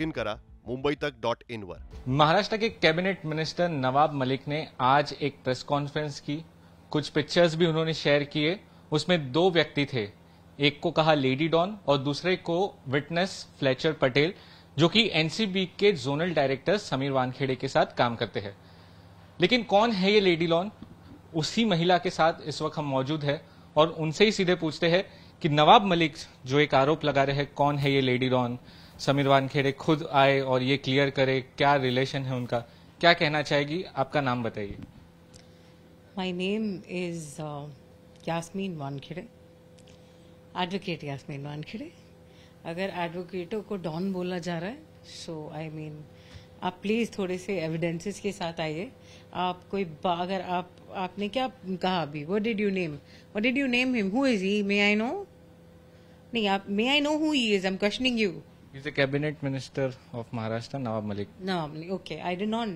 इन करा मुंबई तक dot in वर महाराष्ट्र के कैबिनेट मिनिस्टर नवाब मलिक ने आज एक प्रेस कॉन्फ्रेंस की कुछ पिक्चर्स भी उन्होंने शेयर किए उसमें दो व्यक्ति थे एक को कहा लेडी डॉन और दूसरे को विटनेस फ्लेचर पटेल जो कि एनसीबी के जोनल डायरेक्टर समीर वानखेड़े के साथ काम करते हैं लेकिन कौन है ये लेडी लॉन उसी महिला के साथ इस वक्त हम मौजूद है और उनसे ही सीधे पूछते हैं कि नवाब मलिक जो एक आरोप लगा रहे हैं कौन है ये लेडी लॉन समीर वानखेड़े खुद आए और ये क्लियर करे क्या रिलेशन है उनका क्या कहना चाहेगी आपका नाम बताइए my name is Yasmeen Wankhede advocate Yasmeen Wankhede अगर एडवोकेटों को डॉन बोला जा रहा है सो आई मीन आप प्लीज थोड़े से एविडेंसेस के साथ आइए आप कोई अगर आप आपने क्या कहा अभी what did you name what did you name him who is he may I know नहीं आप may I know who he is I am questioning you He's the cabinet minister of Maharashtra, Nawab Malik. Nawab Malik. Okay, I did not.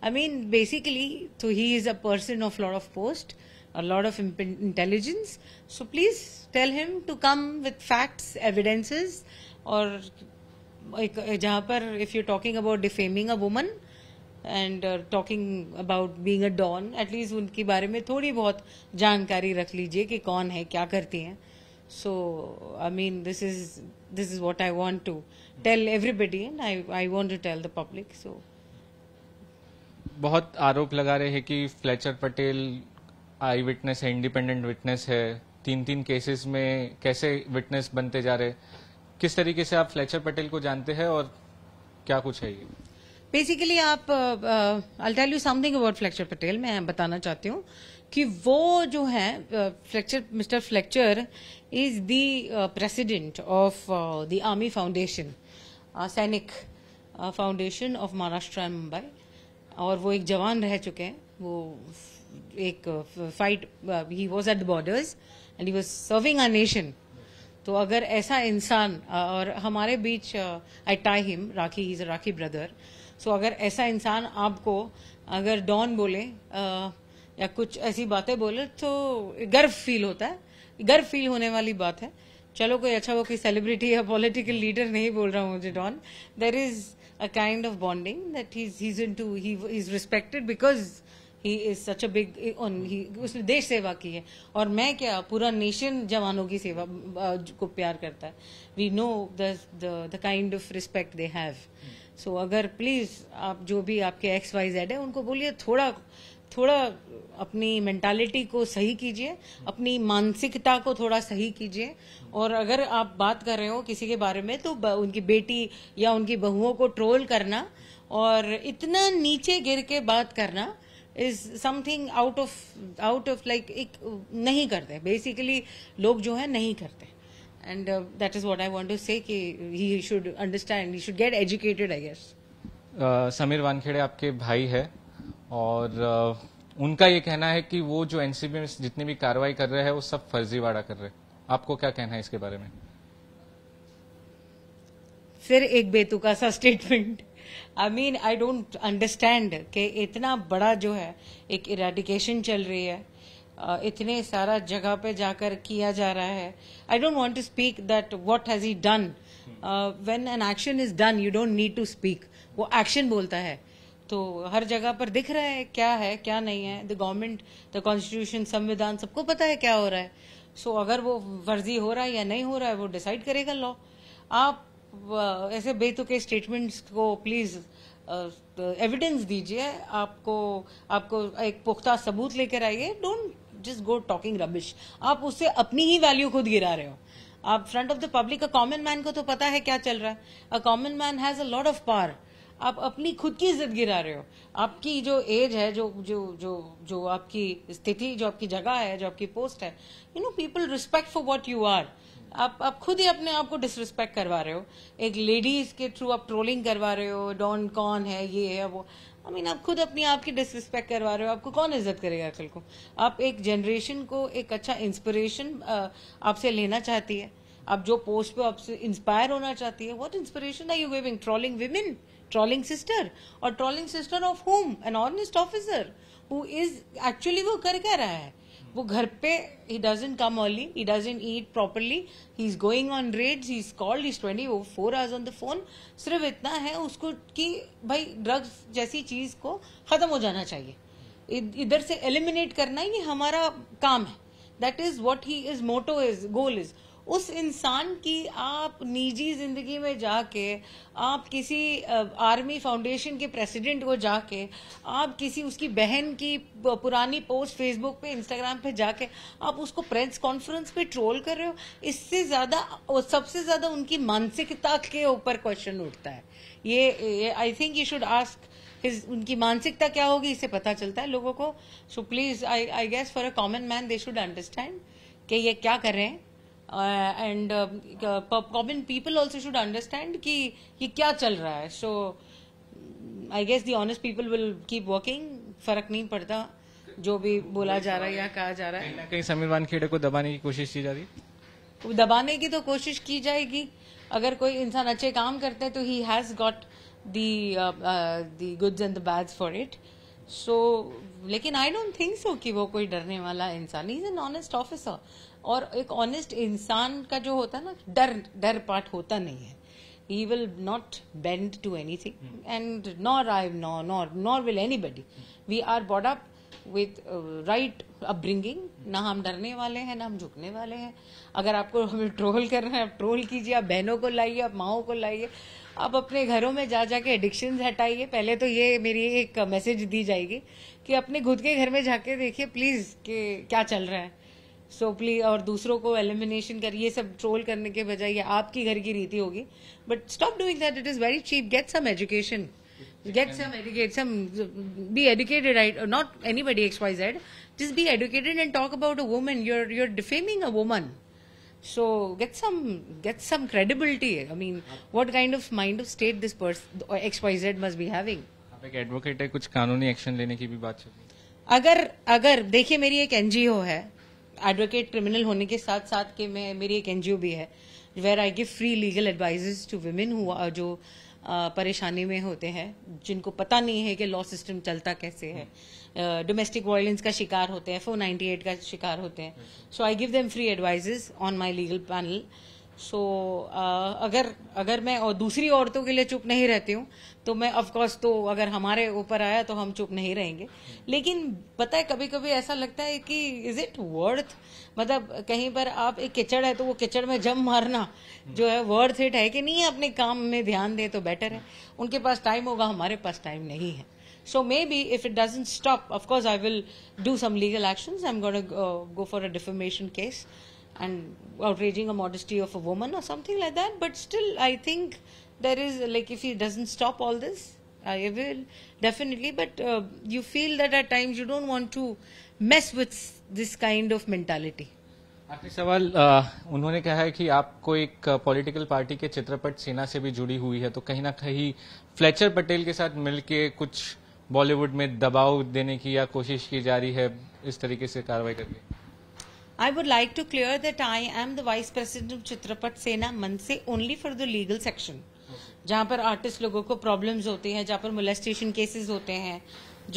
I mean, basically, so he is a person of lot of post, a lot of intelligence. So please tell him to come with facts, evidences, or जहाँ पर if you're talking about defaming a woman and uh, talking about being a don, at least उनके बारे में थोड़ी बहुत जानकारी रख लीजिए कि कौन है क्या करती हैं so i mean this is this is what i want to tell everybody and i i want to tell the public so बहुत आरोप लगा रहे हैं कि फ्लेचर पटेल आई विटनेस है इंडिपेंडेंट विटनेस है तीन तीन केसेस में कैसे विटनेस बनते जा रहे किस तरीके से आप फ्लेचर पटेल को जानते हैं और क्या कुछ है ये बेसिकली आप I tell you something about Fletcher Patel मैं बताना चाहती हूँ कि वो जो है Fletcher mister Fletcher is the president of the army foundation Sainik foundation of Maharashtra and Mumbai और वो एक जवान रह चुके हैं वो एक fight he was at the borders and he was serving our nation तो अगर ऐसा इंसान और हमारे बीच I tie him rakhi is rakhi brother so अगर ऐसा इंसान आपको अगर डॉन बोले uh, या कुछ ऐसी बातें बोले तो गर्व फील होता है गर्व फील होने वाली बात है चलो कोई अच्छा वो कोई सेलिब्रिटी या पॉलिटिकल लीडर नहीं बोल रहा हूँ मुझे don there is a kind of bonding that is in to he is respected because he is such a big on he उसने देश सेवा की है और मैं क्या पूरा नेशन जवानों की सेवा को प्यार करता है we know the kind of respect they have so अगर प्लीज आप जो भी आपके एक्स वाई जेड है उनको बोलिए थोड़ा थोड़ा अपनी मेंटालिटी को सही कीजिए अपनी मानसिकता को थोड़ा सही कीजिए और अगर आप बात कर रहे हो किसी के बारे में तो उनकी बेटी या उनकी बहुओं को ट्रोल करना और इतना नीचे गिर के बात करना is something out of out of like एक नहीं करते बेसिकली लोग जो है नहीं करते and that is what I want to say कि he should understand he should get educated I guess Sameer Wankhede आपके भाई है और उनका ये कहना है कि वो जो एनसीबी में जितनी भी कार्रवाई कर रहे हैं वो सब फर्जीवाड़ा कर रहे हैं आपको क्या कहना है इसके बारे में फिर एक बेतुका सा statement I mean I don't understand कि इतना बड़ा जो है एक इराडिकेशन चल रही है इतने सारा जगह पे जाकर किया जा रहा है I don't want to speak that what has ई done when an action is done you don't need to speak वो एक्शन बोलता है तो हर जगह पर दिख रहा है क्या है क्या नहीं है द गवर्नमेंट द कॉन्स्टिट्यूशन संविधान सबको पता है क्या हो रहा है सो so, अगर वो वर्जी हो रहा है या नहीं हो रहा है वो डिसाइड करेगा लॉ आप uh, ऐसे बेतुके स्टेटमेंट्स को प्लीज़ एविडेंस uh, दीजिए आपको आपको एक पुख्ता सबूत लेकर आइए don't just go talking rubbish आप उससे अपनी ही वैल्यू खुद गिरा रहे हो आप front of the public a common man को तो पता है क्या चल रहा है a common man has a lot of power आप अपनी खुद की इज्जत गिरा रहे हो आपकी जो एज है जो जो जो जो आपकी स्थिति जो आपकी जगह है जो आपकी पोस्ट है you know people respect for what you are आप आप खुद ही अपने आप को डिसरिस्पेक्ट करवा रहे हो एक लेडीज के थ्रू आप ट्रोलिंग करवा रहे हो डॉन कौन है ये है वो आई I मीन mean, आप खुद अपनी आप की डिसरिस्पेक्ट करवा रहे हो आपको कौन इज्जत करेगा कल को आप एक जनरेशन को एक अच्छा इंस्पिरेशन आपसे लेना चाहती है आप जो पोस्ट पे आपसे इंस्पायर होना चाहती है what inspiration are you giving trolling women trolling sister और trolling sister of home an honest officer who is actually वो कर क्या रहा है वो घर पे he doesn't come early he doesn't eat properly he is going on raid he is called is twenty four hours on the phone सिर्फ इतना है उसको कि भाई ड्रग्स जैसी चीज को खत्म हो जाना चाहिए इधर से एलिमिनेट करना ये हमारा काम है that is what he is motto is goal is उस इंसान की आप निजी ज़िंदगी में जाके आप किसी आर्मी फाउंडेशन के प्रेसिडेंट को जाके आप किसी उसकी बहन की पुरानी पोस्ट फेसबुक पे इंस्टाग्राम पे जाके आप उसको प्रेस कॉन्फ्रेंस पे ट्रोल कर रहे हो इससे ज़्यादा और सबसे ज़्यादा उनकी मानसिकता के ऊपर क्वेश्चन उठता है ये I think you should ask उनकी मानसिकता क्या होगी इससे पता चलता है लोगों को so please I I guess for a common man they should understand कि ये क्या कर रहे हैं and common people also should understand कि ये क्या चल रहा है so I guess the honest people will keep working फर्क नहीं पड़ता जो भी बोला जा रहा है या कहा जा रहा है कहीं समीर वानखेड़े को दबाने की कोशिश की जा रही दबाने की तो कोशिश की जाएगी अगर कोई इंसान अच्छे काम करते हैं तो he has got the the goods and the bads for it so लेकिन आई डोंट थिंक सो कि वो कोई डरने वाला इंसान इज एन ऑनेस्ट ऑफिसर और एक ऑनेस्ट इंसान का जो होता है ना डर डर पार्ट होता नहीं है he will not bend to anything and nor I nor nor nor will anybody we are brought up with right upbringing ना हम डरने वाले हैं ना हम झुकने वाले हैं अगर आपको हमें ट्रोल कर रहे हैं आप ट्रोल कीजिए आप बहनों को लाइए आप माओ को लाइए आप अपने घरों में जा जाके एडिक्शन हटाइए पहले तो ये मेरी एक मैसेज दी जाएगी कि अपने खुद के घर में जाके देखिए प्लीज कि क्या चल रहा है सो so, प्लीज और दूसरों को एलिमिनेशन कर ये सब ट्रोल करने के बजाय ये आपकी घर की रीति होगी but stop doing that it is very cheap get some education get some educate some be educated right not anybody xyz just be educated and talk about a woman you're you're defaming a woman so get some get some credibility i mean what kind of mind of state this person xyz must be having आप एक advocate है कुछ कानूनी action लेने की भी बात चल रही है अगर अगर देखिए मेरी एक एनजीओ है एडवोकेट क्रिमिनल होने के साथ साथ के मैं मेरी एक एनजीओ भी है where I give free legal advices to women जो परेशानी में होते हैं जिनको पता नहीं है कि लॉ सिस्टम चलता कैसे है डोमेस्टिक वायलेंस का शिकार होते हैं फोर नाइन्टी एट का शिकार होते हैं so I give them free advices on my legal panel so so, uh, अगर अगर मैं और दूसरी औरतों के लिए चुप नहीं रहती हूँ तो मैं ऑफकोर्स तो अगर हमारे ऊपर आया तो हम चुप नहीं रहेंगे लेकिन पता है कभी कभी ऐसा लगता है कि इज इट वर्थ मतलब कहीं पर आप एक किचड़ है तो वो किचड़ में जम मारना जो है वर्थ इट है कि नहीं अपने काम में ध्यान दें तो बेटर है उनके पास टाइम होगा हमारे पास टाइम नहीं है so maybe if it doesn't stop of course I will do some legal action I am go for a for case and outraging a modesty of a woman or something like that. But still, I think there is like if he doesn't stop all this, I will definitely. But uh, you feel that at times you don't want to mess with this kind of mentality. आखिरी सवाल उन्होंने कहा है कि आपको एक political party के चित्रपट सेना से भी जुड़ी हुई है तो कहीं ना कहीं फ्लेचर पटेल के साथ मिलके कुछ बॉलीवुड में दबाव देने की या कोशिश की जा रही है इस तरीके से कार्रवाई करके I would like to clear that I am the vice president of Chitrapat Sena मन से only for the legal section जहाँ पर आर्टिस्ट लोगों को प्रॉब्लम्स होती हैं जहाँ पर मोलेस्टेशन केसेस होते हैं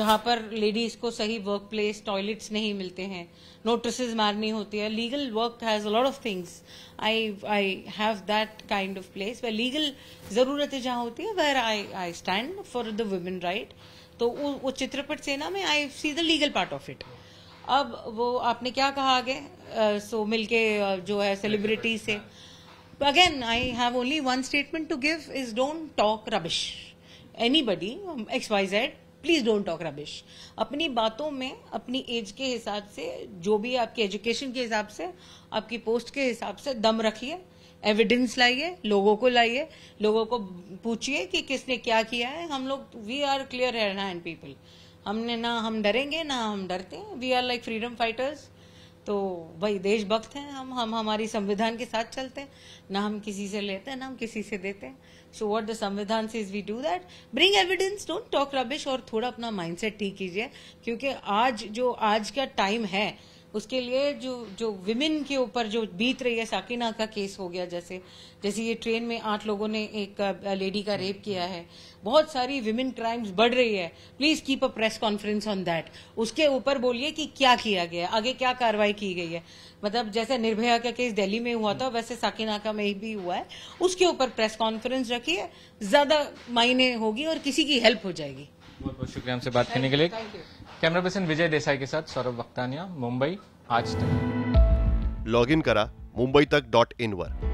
जहाँ पर लेडीज को सही वर्क प्लेस टॉयलेट्स नहीं मिलते हैं नोटिस मारनी होती है legal work has lot of things I I have that kind of place व लीगल ज़रूरतें जहाँ होती है where I I stand for the women right तो वो चित्रपट सेना में I see the legal part of it अब वो आपने क्या कहा आगे सो मिलके जो है सेलिब्रिटी से again I have only one statement to give is don't talk rubbish anybody X Y Z please don't talk rubbish अपनी बातों में अपनी एज के हिसाब से जो भी आपकी एजुकेशन के हिसाब से आपकी पोस्ट के हिसाब से दम रखिए एविडेंस लाइए लोगों को लाइए लोगों को पूछिए कि किसने क्या किया है हम लोग वी आर क्लियर है एंड पीपल हमने ना हम डरेंगे ना हम डरते हैं we are like freedom fighters तो भाई देशभक्त हैं हम हम हमारी संविधान के साथ चलते हैं ना हम किसी से लेते हैं ना हम किसी से देते हैं सो वॉट द संविधान से is we do that bring evidence don't talk rubbish और थोड़ा अपना माइंडसेट ठीक कीजिए क्योंकि आज जो आज का टाइम है उसके लिए जो जो विमेन के ऊपर जो बीत रही है साकिना का केस हो गया जैसे जैसे ये ट्रेन में आठ लोगों ने एक लेडी का रेप किया है बहुत सारी विमेन क्राइम्स बढ़ रही है please keep a press conference on that उसके ऊपर बोलिए कि क्या किया गया आगे क्या कार्रवाई की गई है मतलब जैसे निर्भया का केस दिल्ली में हुआ था वैसे साकिनाका में भी हुआ है उसके ऊपर प्रेस कॉन्फ्रेंस रखिए ज्यादा मायने होगी और किसी की हेल्प हो जाएगी बहुत बहुत शुक्रिया हमसे बात करने के लिए कैमरा पर्सन विजय देसाई के साथ सौरभ वक्तानिया मुंबई आज तक लॉग इन करा मुंबई तक डॉट इन पर